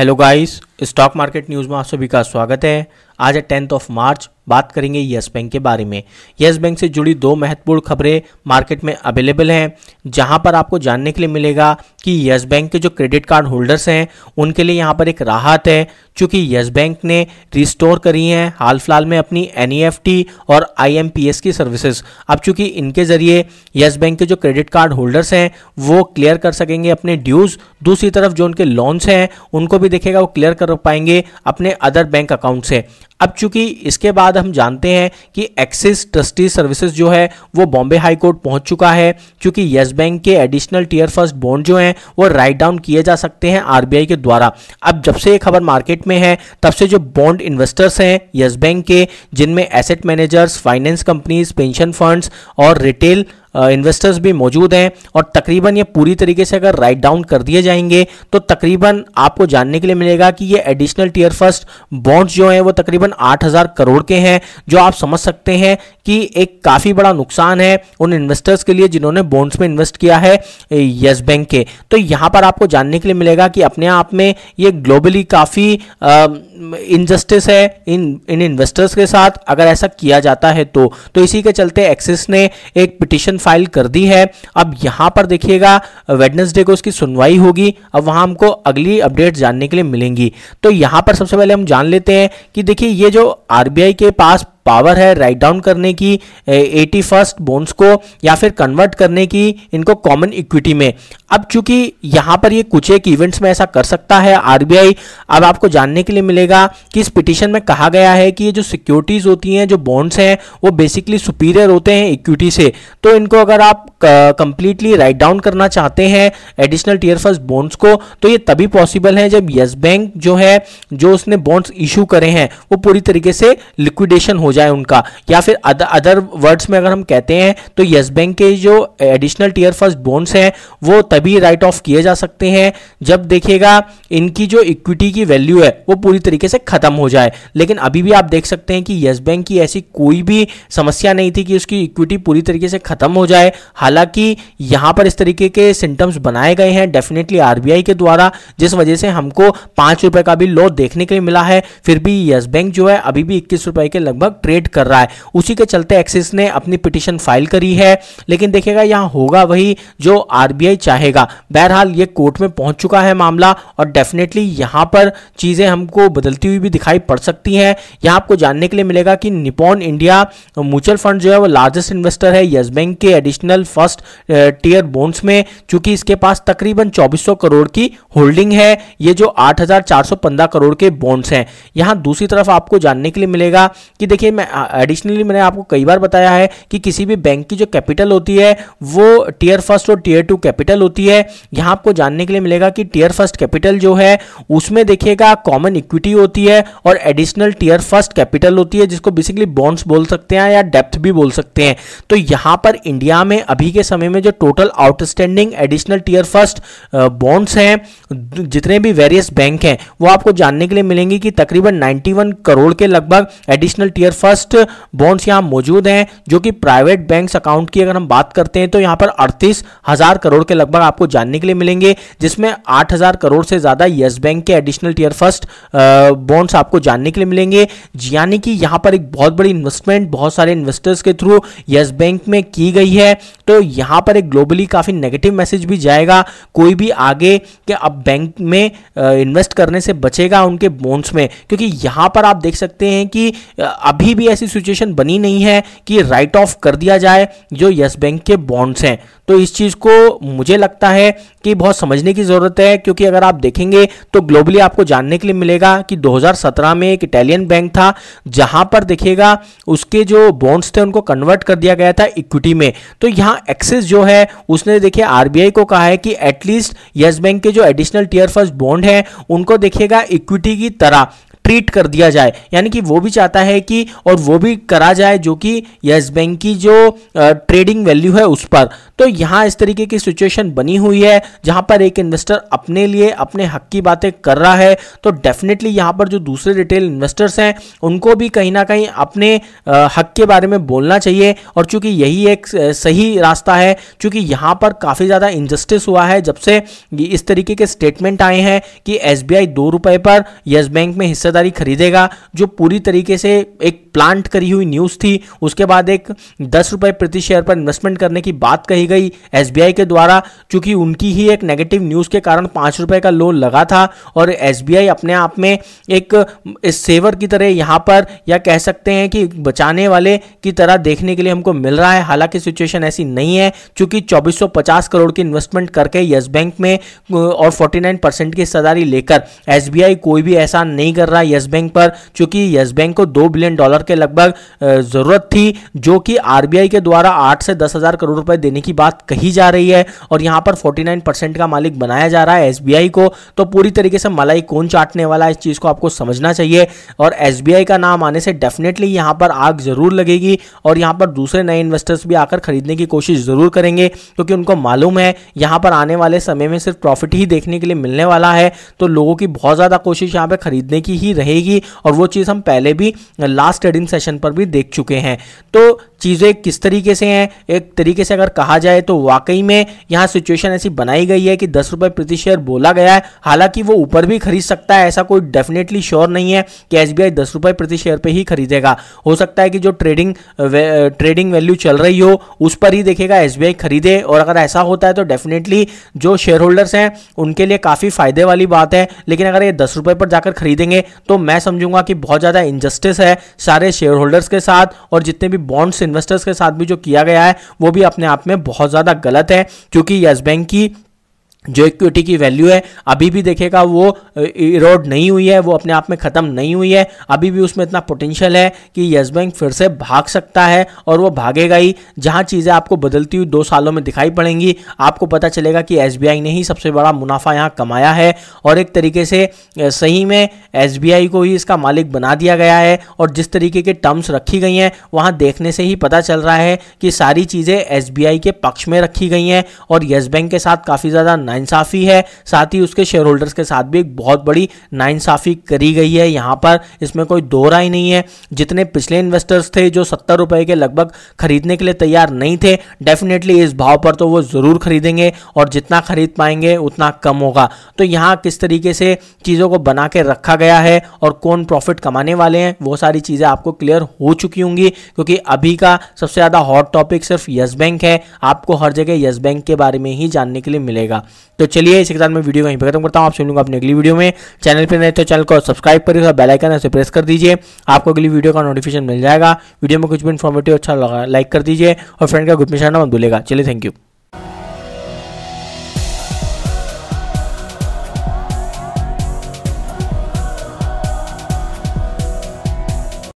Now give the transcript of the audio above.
hello guys stock market news में आप सभी का स्वागत है आज है टेंथ ऑफ मार्च बात करेंगे येस बैंक के बारे में येस बैंक से जुड़ी दो महत्वपूर्ण खबरें मार्केट में अवेलेबल हैं जहां पर आपको जानने के लिए मिलेगा कि येस बैंक के जो क्रेडिट कार्ड होल्डर्स हैं उनके लिए यहां पर एक राहत है चूंकि येस बैंक ने रिस्टोर करी है हाल फिलहाल में अपनी एन e और आई की सर्विसेज अब चूंकि इनके जरिए येस बैंक के जो क्रेडिट कार्ड होल्डर्स हैं वो क्लियर कर सकेंगे अपने ड्यूज दूसरी तरफ जो उनके लोन्स हैं उनको भी देखेगा वो क्लियर कर कर पाएंगे अपने अदर बैंक अकाउंट से अब चूंकि इसके बाद हम जानते हैं कि एक्सिस ट्रस्टी सर्विसेज जो है वो बॉम्बे हाई कोर्ट पहुंच चुका है क्योंकि यस बैंक के एडिशनल टीयर फर्स्ट बॉन्ड जो हैं वो राइट डाउन किए जा सकते हैं आरबीआई के द्वारा अब जब से ये खबर मार्केट में है तब से जो बॉन्ड इन्वेस्टर्स हैं यस बैंक के जिनमें asset managers finance companies pension funds और रिटेल इन्वेस्टर्स भी मौजूद हैं और तकरीबन ये पूरी तरीके से अगर राइट डाउन कर दिए जाएंगे तो तकरीबन आपको जानने के लिए मिलेगा कि ये एडिशनल टीयर फर्स्ट बॉन्ड्स जो हैं वो तकरीबन 8000 करोड़ के हैं जो आप समझ सकते हैं कि एक काफ़ी बड़ा नुकसान है उन इन्वेस्टर्स के लिए जिन्होंने बॉन्ड्स में इन्वेस्ट किया है येस बैंक के तो यहाँ पर आपको जानने के लिए मिलेगा कि अपने आप में ये ग्लोबली काफ़ी इनजस्टिस है इन इन इन्वेस्टर्स के साथ अगर ऐसा किया जाता है तो, तो इसी के चलते एक्सिस ने एक पिटिशन फाइल कर दी है अब यहां पर देखिएगा वेडनेसडे को उसकी सुनवाई होगी अब वहां हमको अगली अपडेट जानने के लिए मिलेंगी तो यहां पर सबसे पहले हम जान लेते हैं कि देखिए ये जो आरबीआई के पास पावर है राइट डाउन करने की एटी फर्स्ट बोन्स को या फिर कन्वर्ट करने की इनको कॉमन इक्विटी में अब चूंकि यहां पर ये कुछ एक इवेंट्स में ऐसा कर सकता है आरबीआई अब आपको जानने के लिए मिलेगा कि इस पिटिशन में कहा गया है कि ये जो सिक्योरिटीज़ होती हैं जो बॉन्ड्स हैं वो बेसिकली सुपीरियर होते हैं इक्विटी से तो इनको अगर आप कंप्लीटली राइट डाउन करना चाहते हैं एडिशनल टीयर फर्स्ट बॉन्ड्स को तो ये तभी पॉसिबल है जब यस बैंक जो है जो उसने बॉन्ड्स इशू करे हैं वो पूरी तरीके से लिक्विडेशन हो जाए जाए उनका या फिर अदर वर्ड्स में अगर हम कहते हैं तो यस बैंक के जो एडिशनल टीयर फर्स्ट बोन्स हैं वो तभी राइट ऑफ किए जा सकते हैं जब देखिएगा इनकी जो इक्विटी की वैल्यू है वो पूरी तरीके से खत्म हो जाए लेकिन अभी भी आप देख सकते हैं कि यस बैंक की ऐसी कोई भी समस्या नहीं थी कि उसकी इक्विटी पूरी तरीके से खत्म हो जाए हालांकि यहां पर इस तरीके के सिम्टम्स बनाए गए हैं डेफिनेटली आरबीआई के द्वारा जिस वजह से हमको पांच रुपए का भी लो देखने के लिए मिला है फिर भी यस बैंक जो है अभी भी इक्कीस रुपए के लगभग ट्रेड कर रहा है उसी के चलते एक्सिस ने अपनी पिटिशन फाइल करी है लेकिन देखिएगा यहाँ होगा वही जो आरबीआई चाहेगा बहरहाल ये कोर्ट में पहुंच चुका है मामला और डेफिनेटली यहाँ पर चीज़ें हमको बदलती हुई भी दिखाई पड़ सकती हैं यहाँ आपको जानने के लिए मिलेगा कि निपोन इंडिया म्यूचुअल फंड जो है वो लार्जेस्ट इन्वेस्टर है यस बैंक के एडिशनल फर्स्ट टीयर बोन्स में चूंकि इसके पास तकरीबन 2400 करोड़ की होल्डिंग है ये जो 8415 करोड़ के बॉन्ड्स हैं यहाँ दूसरी तरफ आपको जानने के लिए मिलेगा कि देखिए इसलिए मैं एडिशनली मैंने आपको कई बार बताया है कि किसी भी बैंक की जो कैपिटल होती है वो टीयर फर्स्ट और टीयर टू कैपिटल होती है यहाँ आपको जानने के लिए मिलेगा कि टीयर फर्स्ट कैपिटल जो है उसमें देखिएगा कॉमन इक्विटी होती है और एडिशनल टीयर फर्स्ट कैपिटल होती है जिसको बेसिकली बॉन्ड्स बोल सकते हैं या डेप्थ भी बोल सकते हैं तो यहाँ पर इंडिया में अभी के समय में जो total outstanding additional tier first bonds हैं जितने भी वेरियस बैंक हैं वो आपको जानने के लिए मिलेंगे कि तकरीबन नाइन्टी करोड़ के लगभग एडिशनल टीयर फर्स्ट बॉन्ड्स यहाँ मौजूद हैं जो कि प्राइवेट बैंक्स अकाउंट की अगर हम बात करते हैं तो यहाँ पर अड़तीस हज़ार करोड़ के लगभग आपको जानने के लिए मिलेंगे जिसमें आठ हज़ार करोड़ से ज़्यादा येस बैंक के एडिशनल टीयर फर्स्ट बॉन्ड्स आपको जानने के लिए मिलेंगे यानी कि यहाँ पर एक बहुत बड़ी इन्वेस्टमेंट बहुत सारे इन्वेस्टर्स के थ्रू यस बैंक में की गई है तो यहाँ पर एक ग्लोबली काफ़ी नेगेटिव मैसेज भी जाएगा कोई भी आगे के अब बैंक में इन्वेस्ट करने से बचेगा उनके बॉन्ड्स में क्योंकि यहाँ पर आप देख सकते हैं कि अभी अभी भी ऐसी सिचुएशन बनी नहीं है कि राइट ऑफ कर दिया जाए जो यस बैंक के बॉन्ड्स हैं तो इस चीज़ को मुझे लगता है कि बहुत समझने की ज़रूरत है क्योंकि अगर आप देखेंगे तो ग्लोबली आपको जानने के लिए मिलेगा कि 2017 में एक इटालियन बैंक था जहां पर देखिएगा उसके जो बॉन्ड्स थे उनको कन्वर्ट कर दिया गया था इक्विटी में तो यहां एक्सेस जो है उसने देखिए आरबीआई को कहा है कि एटलीस्ट यस बैंक के जो एडिशनल टीयर फर्स्ट बॉन्ड है उनको देखिएगा इक्विटी की तरह ट्रीट कर दिया जाए यानी कि वो भी चाहता है कि और वो भी करा जाए जो कि येस बैंक की जो ट्रेडिंग वैल्यू है उस पर तो यहाँ इस तरीके की सिचुएशन बनी हुई है जहाँ पर एक इन्वेस्टर अपने लिए अपने हक की बातें कर रहा है तो डेफिनेटली यहाँ पर जो दूसरे रिटेल इन्वेस्टर्स हैं उनको भी कहीं ना कहीं अपने हक के बारे में बोलना चाहिए और चूंकि यही एक सही रास्ता है चूंकि यहाँ पर काफ़ी ज़्यादा इनजस्टिस हुआ है जब से इस तरीके के स्टेटमेंट आए हैं कि एस दो रुपये पर येस बैंक में हिस्सेदारी खरीदेगा जो पूरी तरीके से एक प्लांट करी हुई न्यूज़ थी उसके बाद एक दस रुपये प्रति शेयर पर इन्वेस्टमेंट करने की बात कही गई एस के द्वारा चूंकि उनकी ही एक नेगेटिव न्यूज़ के कारण पांच का लोन लगा था और एस अपने आप में एक सेवर की तरह यहां पर या कह सकते हैं कि बचाने वाले की तरह देखने के लिए हमको मिल रहा है हालांकि सिचुएशन ऐसी नहीं है चूंकि 2450 करोड़ की इन्वेस्टमेंट करके यस बैंक में और 49 परसेंट की सदारी लेकर एसबीआई कोई भी ऐसा नहीं कर रहा यस बैंक पर चूंकि यस बैंक को दो बिलियन डॉलर के लगभग ज़रूरत थी जो कि आरबीआई के द्वारा आठ से दस हज़ार करोड़ रुपए देने की बात कही जा रही है और यहाँ पर 49% का मालिक बनाया जा रहा है एसबीआई को तो पूरी तरीके से मलाई कौन चाटने वाला है इस चीज़ को आपको समझना चाहिए और एसबीआई का नाम आने से डेफिनेटली यहां पर आग ज़रूर लगेगी और यहां पर दूसरे नए इन्वेस्टर्स भी आकर खरीदने की कोशिश ज़रूर करेंगे क्योंकि उनको मालूम है यहां पर आने वाले समय में सिर्फ प्रॉफिट ही देखने के लिए मिलने वाला है तो लोगों की बहुत ज़्यादा कोशिश यहाँ पर खरीदने की ही रहेगी और वो चीज़ हम पहले भी लास्ट ट्रेडिंग सेशन पर भी देख चुके हैं तो चीज़ें किस तरीके से हैं एक तरीके से अगर कहा जाए जाए तो वाकई में यहाँ सिचुएशन ऐसी बनाई गई है कि दस रुपये प्रति शेयर बोला गया है हालांकि वो ऊपर भी खरीद सकता है ऐसा कोई डेफिनेटली श्योर नहीं है कि एस बी दस प्रति शेयर पर ही खरीदेगा हो सकता है कि जो ट्रेडिंग ट्रेडिंग वैल्यू चल रही हो उस पर ही देखेगा एस खरीदे और अगर ऐसा होता है तो डेफिनेटली जो शेयर होल्डर्स हैं उनके लिए काफ़ी फायदे वाली बात है लेकिन अगर ये दस रुपये पर जाकर खरीदेंगे तो मैं समझूंगा कि बहुत ज़्यादा इनजस्टिस है सारे शेयर होल्डर्स के साथ और जितने भी बॉन्ड्स इन्वेस्टर्स के साथ भी जो किया गया है वो भी अपने आप में बहुत ज़्यादा गलत है क्योंकि येस बैंक की जो इक्विटी की वैल्यू है अभी भी देखेगा वो इरोड नहीं हुई है वो अपने आप में ख़त्म नहीं हुई है अभी भी उसमें इतना पोटेंशियल है कि येस बैंक फिर से भाग सकता है और वो भागेगा ही जहां चीज़ें आपको बदलती हुई दो सालों में दिखाई पड़ेंगी आपको पता चलेगा कि एस ने ही सबसे बड़ा मुनाफा यहाँ कमाया है और एक तरीके से सही में एस को ही इसका मालिक बना दिया गया है और जिस तरीके के टर्म्स रखी गई हैं वहाँ देखने से ही पता चल रहा है कि सारी चीज़ें एस के पक्ष में रखी गई हैं और येस बैंक के साथ काफ़ी ज़्यादा नाइंसाफ़ी है साथ ही उसके शेयर होल्डर्स के साथ भी एक बहुत बड़ी नाइंसाफ़ी करी गई है यहाँ पर इसमें कोई दो राय नहीं है जितने पिछले इन्वेस्टर्स थे जो सत्तर रुपये के लगभग खरीदने के लिए तैयार नहीं थे डेफिनेटली इस भाव पर तो वो ज़रूर खरीदेंगे और जितना खरीद पाएंगे उतना कम होगा तो यहाँ किस तरीके से चीज़ों को बना के रखा गया है और कौन प्रॉफिट कमाने वाले हैं वो सारी चीज़ें आपको क्लियर हो चुकी होंगी क्योंकि अभी का सबसे ज़्यादा हॉट टॉपिक सिर्फ यस बैंक है आपको हर जगह यस बैंक के बारे में ही जानने के लिए मिलेगा तो चलिए इसके साथ मैं वीडियो कहीं पर खत्म करता हूँ आपसे मिलूंगा अपने अगली वीडियो में चैनल पर नहीं तो चैनल को सब्सक्राइब करिएगा बेलाइकन ऐसे प्रेस कर दीजिए आपको अगली वीडियो का नोटिफिकेशन मिल जाएगा वीडियो में कुछ भी इन्फॉर्मेटिव अच्छा लगा लाइक कर दीजिए और फ्रेंड का ग्रुप में मत भूलेगा चलिए थैंक यू